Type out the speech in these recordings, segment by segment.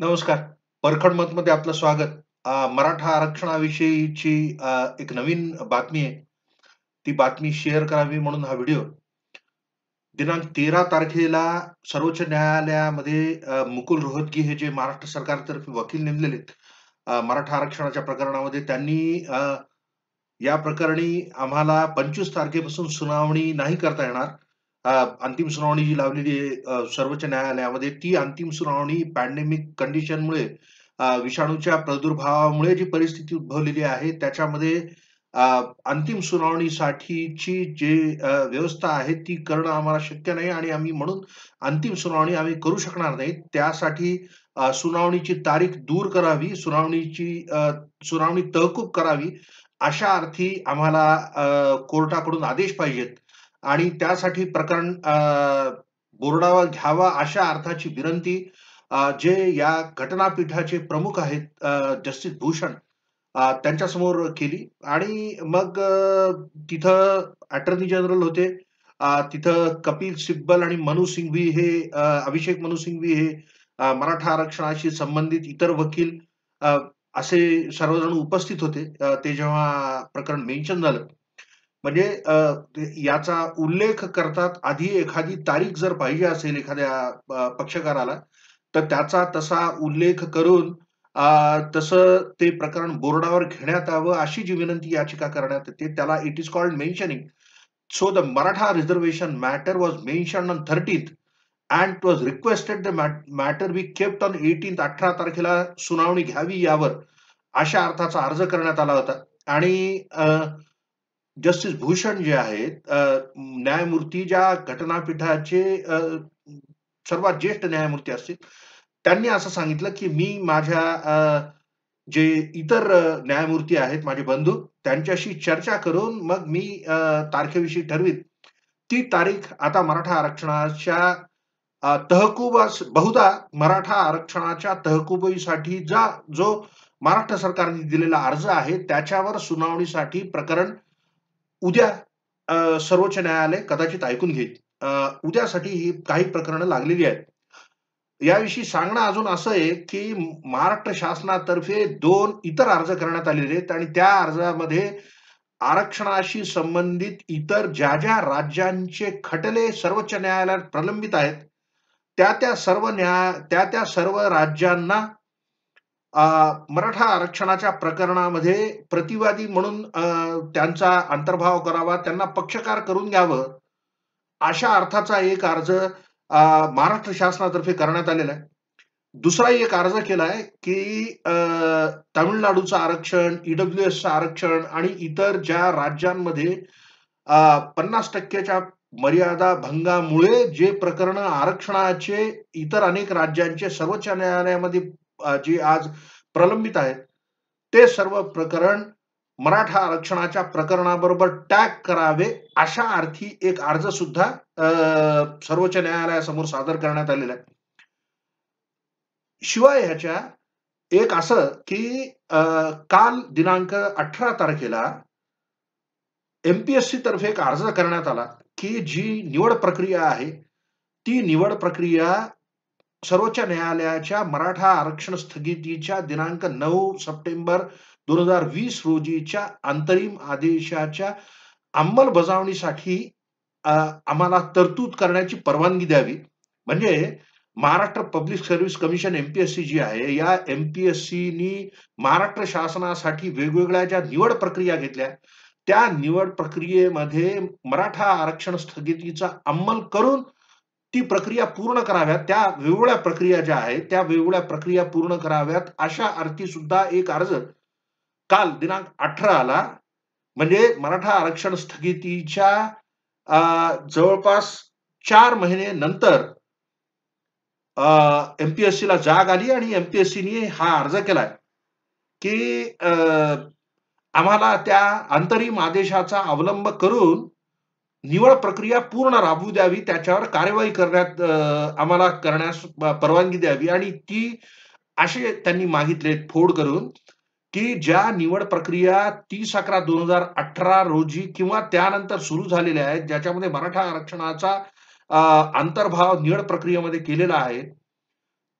नमस्कार परखड मत मध्ये आपलं स्वागत मराठा आरक्षणाविषयीची एक नवीन बातमी आहे ती बातमी शेअर करावी म्हणून हा व्हिडिओ दिनांक तेरा तारखेला सर्वोच्च न्यायालयामध्ये मुकुल रोहतगी हे जे महाराष्ट्र सरकारतर्फे वकील नेमलेले मराठा आरक्षणाच्या प्रकरणामध्ये त्यांनी या प्रकरणी आम्हाला पंचवीस तारखेपासून सुनावणी नाही करता येणार अंतिम सुनावणी जी लावलेली आहे सर्वोच्च न्यायालयामध्ये ती अंतिम सुनावणी पॅन्डेमिक कंडिशनमुळे विषाणूच्या प्रादुर्भावामुळे जी परिस्थिती उद्भवलेली आहे त्याच्यामध्ये अंतिम सुनावणीसाठीची जे व्यवस्था आहे ती करणं आम्हाला शक्य नाही आणि आम्ही म्हणून अंतिम सुनावणी आम्ही करू शकणार नाही त्यासाठी सुनावणीची तारीख दूर करावी सुनावणीची सुनावणी तहकूब करावी अशा अर्थी आम्हाला कोर्टाकडून आदेश पाहिजेत आणि त्यासाठी प्रकरण बोर्डावर घ्यावा अशा अर्थाची विनंती जे या घटनापीठाचे प्रमुख आहेत जस्टिस भूषण त्यांच्या समोर केली आणि मग तिथं अटर्नी जनरल होते तिथं कपिल सिब्बल आणि मनु सिंघवी हे अभिषेक मनु सिंघवी हे मराठा आरक्षणाशी संबंधित इतर वकील असे सर्वजण उपस्थित होते ते जेव्हा प्रकरण मेन्शन झालं म्हणजे याचा उल्लेख करतात आधी एखादी तारीख जर पाहिजे असेल एखाद्या पक्षकाराला तर त्याचा तसा उल्लेख करून तसं ते प्रकरण बोर्डावर घेण्यात यावं अशी जी विनंती याचिका करण्यात येते त्याला it is called mentioning so the Maratha reservation matter was mention on thirtieth and was requested the matter be kept on eighteen अठरा तारखेला सुनावणी घ्यावी यावर अशा अर्थाचा अर्ज करण्यात आला होता आणि जस्टिस भूषण जे आहेत न्यायमूर्ती ज्या घटनापीठाचे सर्वात ज्येष्ठ न्यायमूर्ती असतील त्यांनी असं सांगितलं की मी माझ्या जे इतर न्यायमूर्ती आहेत माझे बंधू त्यांच्याशी चर्चा करून मग मी तारखेविषयी ठरवीत ती तारीख आता मराठा आरक्षणाच्या तहकूब बहुधा मराठा आरक्षणाच्या तहकुबीसाठी जा जो महाराष्ट्र सरकारने दिलेला अर्ज आहे त्याच्यावर सुनावणीसाठी प्रकरण उद्या सर्वोच्च न्यायालय कदाचित ऐकून घेईल उद्यासाठी ही काही प्रकरणं लागलेली आहेत याविषयी सांगणं अजून असं आहे की महाराष्ट्र शासनातर्फे दोन इतर अर्ज करण्यात आलेले आहेत आणि त्या अर्जामध्ये आरक्षणाशी संबंधित इतर ज्या ज्या राज्यांचे खटले सर्वोच्च न्यायालयात प्रलंबित आहेत त्या त्या सर्व न्याय त्या त्या सर्व राज्यांना मराठा आरक्षणाच्या प्रकरणामध्ये प्रतिवादी म्हणून त्यांचा अंतर्भाव करावा त्यांना पक्षकार करून घ्यावं अशा अर्थाचा एक अर्ज महाराष्ट्र शासनातर्फे करण्यात आलेला आहे दुसरा एक अर्ज केला आहे की तामिळनाडूचं आरक्षण ईडब्ल्यू एसचं आरक्षण आणि इतर ज्या राज्यांमध्ये पन्नास टक्क्याच्या मर्यादा भंगामुळे जे प्रकरण आरक्षणाचे इतर अनेक राज्यांचे सर्वोच्च न्यायालयामध्ये जी आज प्रलंबित आहेत ते सर्व प्रकरण मराठा आरक्षणाच्या प्रकरणाबरोबर टॅग करावे अशा अर्थी एक अर्ज सुद्धा सर्वोच्च न्यायालयासमोर सादर करण्यात आलेला आहे शिवाय ह्याच्या एक असं की काल दिनांक अठरा तारखेला एमपीएससी तर्फे एक अर्ज करण्यात आला की जी निवड प्रक्रिया आहे ती निवड प्रक्रिया सर्वोच्च न्यायालयाच्या मराठा आरक्षण स्थगितीच्या दिनांक नऊ सप्टेंबर दोन हजार वीस रोजीच्या अंतरिम आदेशाच्या अंमलबजावणीसाठी आम्हाला तरतूद करण्याची परवानगी द्यावी म्हणजे Maharashtra public service commission MPSC जी आहे या सीनी महाराष्ट्र शासनासाठी वेगवेगळ्या ज्या निवड प्रक्रिया घेतल्या त्या निवड प्रक्रियेमध्ये मराठा आरक्षण स्थगितीचा अंमल करून ती प्रक्रिया पूर्ण कराव्यात त्या वेगवेगळ्या प्रक्रिया ज्या आहेत त्या वेगवेगळ्या प्रक्रिया पूर्ण कराव्यात अशा अर्थी सुद्धा एक अर्ज काल दिनांक अठराला म्हणजे मराठा आरक्षण स्थगितीच्या जवळपास चार महिने नंतर एमपीएससी ला जाग आली आणि ने हा अर्ज केलाय की आम्हाला त्या अंतरिम आदेशाचा अवलंब करून निवड प्रक्रिया पूर्ण राबवू द्यावी त्याच्यावर कार्यवाही करण्यात आम्हाला करण्यास परवानगी द्यावी आणि ती असे त्यांनी मागितले फोड करून की ज्या निवड प्रक्रिया तीस अकरा दोन हजार अठरा रोजी किंवा त्यानंतर सुरू झालेल्या आहेत ज्याच्यामध्ये मराठा आरक्षणाचा अंतर्भाव निवड प्रक्रियेमध्ये केलेला आहे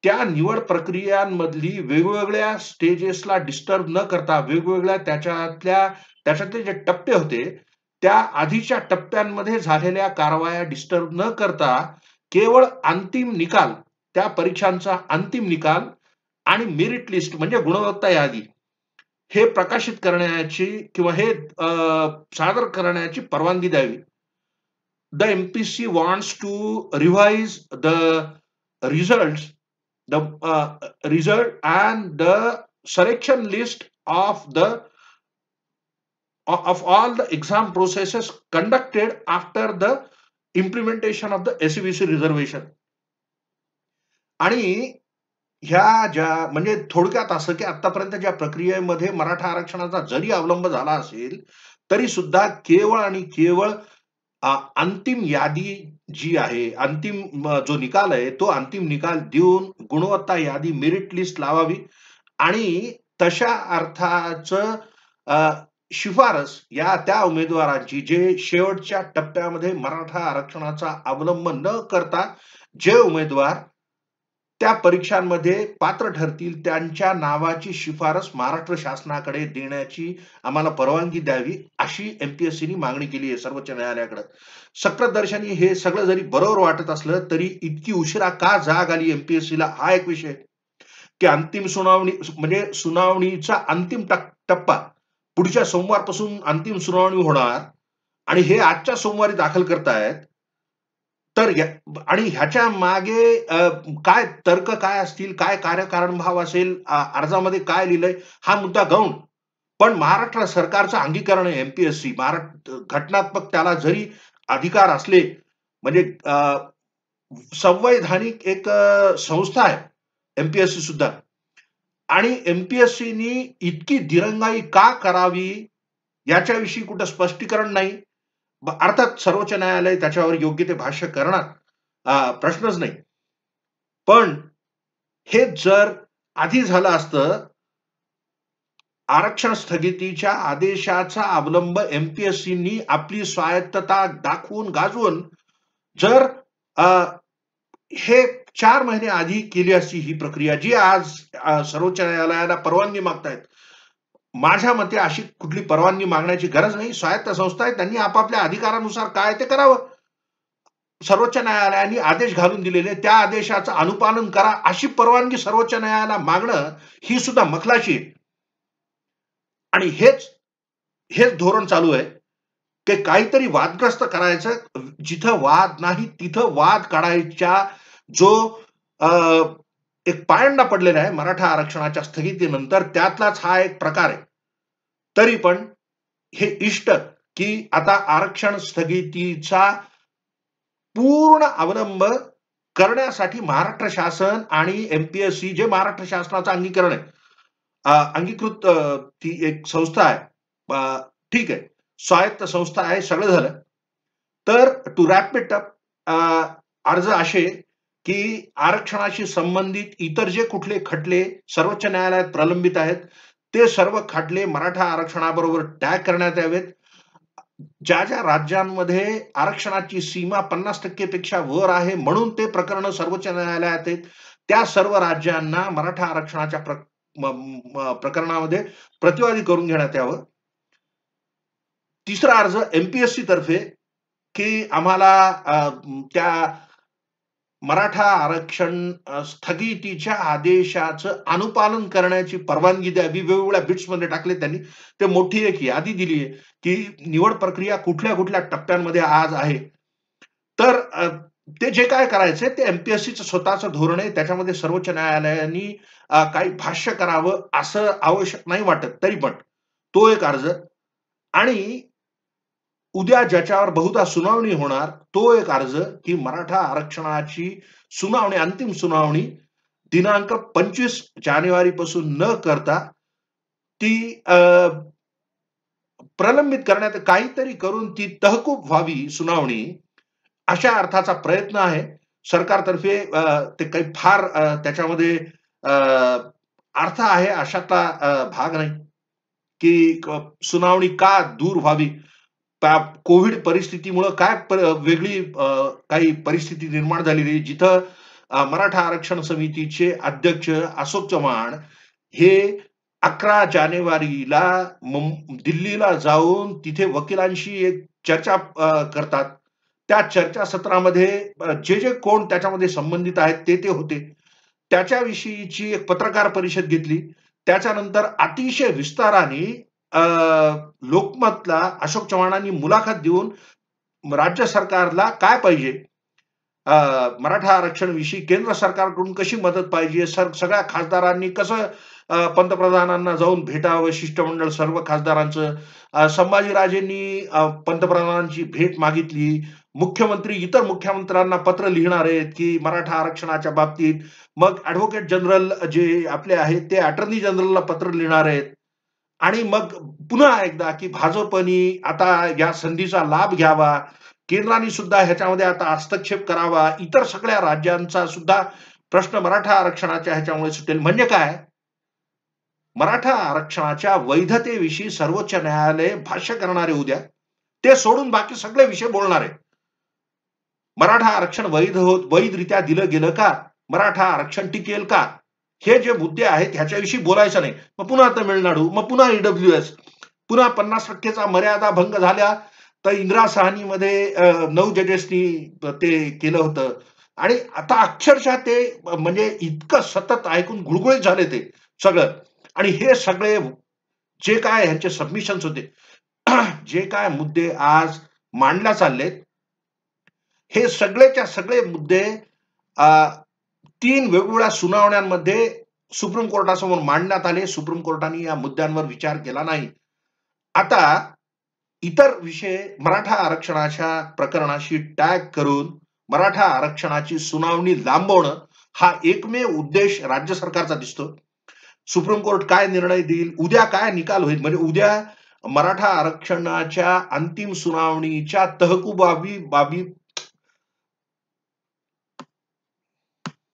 त्या निवड प्रक्रियांमधली वेगवेगळ्या स्टेजेसला डिस्टर्ब न करता वेगवेगळ्या त्याच्यातल्या त्याच्यातले जे टप्पे होते त्या आधीच्या टप्प्यांमध्ये झालेल्या कारवाया डिस्टर्ब न करता केवळ अंतिम निकाल त्या परीक्षांचा अंतिम निकाल आणि मेरिट लिस्ट म्हणजे गुणवत्ता यादी हे प्रकाशित करण्याची किंवा हे सादर करण्याची परवानगी द्यावी the M P C wants to revise the result the result and the selection list of the of all the exam processes conducted after the implementation of the SEBC reservation आणि ह्या ज्या म्हणजे थोडक्यात असं की आतापर्यंत ज्या प्रक्रियेमध्ये मराठा आरक्षणाचा जरी अवलंब झाला असेल तरी सुद्धा केवळ आणि केवळ अंतिम यादी जी आहे अंतिम जो निकाल आहे तो अंतिम निकाल देऊन गुणवत्ता यादी मेरिट लिस्ट लावावी आणि तशा अर्थाचं शिफारस या त्या उमेदवारांची जे शेवटच्या टप्प्यामध्ये मराठा आरक्षणाचा अवलंब न करता जे उमेदवार त्या परीक्षांमध्ये पात्र ठरतील त्यांच्या नावाची शिफारस महाराष्ट्र शासनाकडे देण्याची आम्हाला परवानगी द्यावी अशी सीनी मागणी केली आहे सर्वोच्च न्यायालयाकडे सक्रदर्शनी हे सगळं जरी बरोबर वाटत असलं तरी इतकी उशिरा का जाग आली एमपीएससीला हा एक विषय की अंतिम सुनावणी म्हणजे सुनावणीचा अंतिम टप्पा पुढच्या सोमवारपासून अंतिम सुनावणी होणार आणि हे आजच्या सोमवारी दाखल करतायत तर आणि ह्याच्या मागे काय तर्क काय असतील काय कार्यकारण भाव असेल अर्जामध्ये काय लिहिलंय हा मुद्दा गौण पण महाराष्ट्र सरकारचं अंगीकरण आहे एमपीएससी महाराष्ट्र घटनात्मक त्याला जरी अधिकार असले म्हणजे संवैधानिक एक संस्था आहे एमपीएससी सुद्धा आणि एमपीएससीनी इतकी दिरंगाई का करावी याच्याविषयी कुठं स्पष्टीकरण नाही अर्थात सर्वोच्च न्यायालय त्याच्यावर योग्य ते भाष्य करणार प्रश्नच नाही पण हे जर आधी झालं असतं आरक्षण स्थगितीच्या आदेशाचा अवलंब एमपीएससीनी आपली स्वायत्तता दाखवून गाजवून जर हे चार महिने आधी केली असती ही प्रक्रिया जी आज सर्वोच्च न्यायालयाला परवानगी मागतायत माझ्या मते अशी कुठली परवानगी मागण्याची गरज नाही स्वायत्त संस्था आहे त्यांनी आपापल्या अधिकारानुसार काय ते करावं सर्वोच्च न्यायालयाने आदेश घालून दिलेले त्या आदेशाचं अनुपालन करा अशी परवानगी सर्वोच्च न्यायालयाला मागणं ही सुद्धा मखलाशी आहे आणि हेच हेच धोरण चालू आहे की काहीतरी वादग्रस्त करायचं जिथं वाद नाही तिथं वाद काढायच्या जो एक पायंडा पडलेला आहे मराठा आरक्षणाच्या स्थगितीनंतर त्यातलाच हा एक प्रकार आहे तरी पण हे इष्ट की आता आरक्षण स्थगितीचा पूर्ण अवलंब करण्यासाठी महाराष्ट्र शासन आणि एमपीएससी जे महाराष्ट्र शासनाचं अंगीकरण आहे अंगीकृत ती एक संस्था आहे ठीक आहे स्वायत्त संस्था आहे सगळं झालं तर टू रॅप अप अर्ज असे की आरक्षणाशी संबंधित इतर जे कुठले खटले सर्वोच्च न्यायालयात प्रलंबित आहेत ते सर्व खटले मराठा आरक्षणाबरोबर टॅग करण्यात यावेत ज्या ज्या राज्यांमध्ये आरक्षणाची सीमा पन्नास टक्के पेक्षा वर आहे म्हणून ते प्रकरण सर्वोच्च न्यायालयात आहेत त्या सर्व राज्यांना मराठा आरक्षणाच्या प्रकरणामध्ये प्रतिवादी करून घेण्यात यावं तिसरा अर्ज एमपीएससी तर्फे की आम्हाला त्या मराठा आरक्षण स्थगितीच्या आदेशाचं अनुपालन करण्याची परवानगी द्यावी वेगवेगळ्या बिट्समध्ये टाकले त्यांनी ते मोठी एक यादी दिली आहे की निवड प्रक्रिया कुठल्या कुठल्या टप्प्यांमध्ये आज आहे तर ते जे काय करायचे ते एमपीएससीचं स्वतःचं धोरण आहे त्याच्यामध्ये सर्वोच्च न्यायालयाने काही भाष्य करावं असं आवश्यक नाही वाटत तरी पण तो एक अर्ज आणि उद्या ज्याच्यावर बहुधा सुनावणी होणार तो एक अर्ज की मराठा आरक्षणाची सुनावणी अंतिम सुनावणी दिनांक पंचवीस जानेवारी पासून न करता ती प्रलंबित करण्यात काहीतरी करून ती तहकूब व्हावी सुनावणी अशा अर्थाचा प्रयत्न आहे सरकारतर्फे ते काही फार त्याच्यामध्ये अर्थ आहे अशातला भाग नाही की सुनावणी का दूर व्हावी कोविड परिस्थितीमुळं काय वेगळी काही परिस्थिती निर्माण झालेली जिथं मराठा आरक्षण समितीचे अध्यक्ष अशोक चव्हाण हे अकरा जानेवारीला दिल्लीला जाऊन तिथे वकिलांशी एक चर्चा करतात त्या चर्चा सत्रामध्ये जे जे कोण त्याच्यामध्ये संबंधित आहेत ते ते होते त्याच्याविषयीची एक पत्रकार परिषद घेतली त्याच्यानंतर अतिशय विस्ताराने लोकमतला अशोक चव्हाणांनी मुलाखत देऊन राज्य सरकारला काय पाहिजे मराठा आरक्षण विषयी केंद्र सरकारकडून कशी मदत पाहिजे सर सगळ्या खासदारांनी कसं पंतप्रधानांना जाऊन भेटावं शिष्टमंडळ सर्व खासदारांचं संभाजीराजेंनी पंतप्रधानांची भेट मागितली मुख्यमंत्री इतर मुख्यमंत्र्यांना पत्र लिहिणार आहेत की मराठा आरक्षणाच्या बाबतीत मग ऍडव्होकेट जनरल जे आपले आहेत ते अटर्नी जनरलला पत्र लिहिणार आहेत आणि मग पुन्हा एकदा की भाजपनी आता या संधीचा लाभ घ्यावा केंद्राने सुद्धा ह्याच्यामध्ये आता हस्तक्षेप करावा इतर सगळ्या राज्यांचा सुद्धा प्रश्न मराठा आरक्षणाच्या ह्याच्यामुळे सुटेल म्हणजे काय मराठा आरक्षणाच्या वैधतेविषयी सर्वोच्च न्यायालय भाष्य करणारे उद्या ते सोडून बाकी सगळे विषय बोलणार आहे मराठा आरक्षण वैध होत वैधरित्या दिलं गेलं का मराठा आरक्षण टिकेल का हे जे मुद्दे आहेत ह्याच्याविषयी बोलायचं नाही मग पुन्हा तमिळनाडू मग पुन्हा ईडब्ल्यू e एस पुन्हा पन्नास टक्केचा मर्यादा भंग झाल्या तर इंदिरा मध्ये नऊ जजेसनी ते केलं होतं आणि आता अक्षरशः ते म्हणजे इतकं सतत ऐकून गुळगुळीत झाले ते सगळं आणि हे सगळे जे काय ह्यांचे सबमिशन्स होते जे काय मुद्दे आज मांडल्या चाललेत हे सगळेच्या सगळे मुद्दे तीन वेगवेगळ्या सुनावण्यांमध्ये सुप्रीम कोर्टासमोर मांडण्यात आले सुप्रीम कोर्टाने या मुद्द्यांवर विचार केला नाही आता इतर विषय मराठा आरक्षणाच्या प्रकरणाशी टॅग करून मराठा आरक्षणाची सुनावणी लांबवणं हा एकमेव उद्देश राज्य सरकारचा दिसतो सुप्रीम कोर्ट काय निर्णय देईल उद्या काय निकाल होईल म्हणजे उद्या मराठा आरक्षणाच्या अंतिम सुनावणीच्या तहकुबाबी बाबी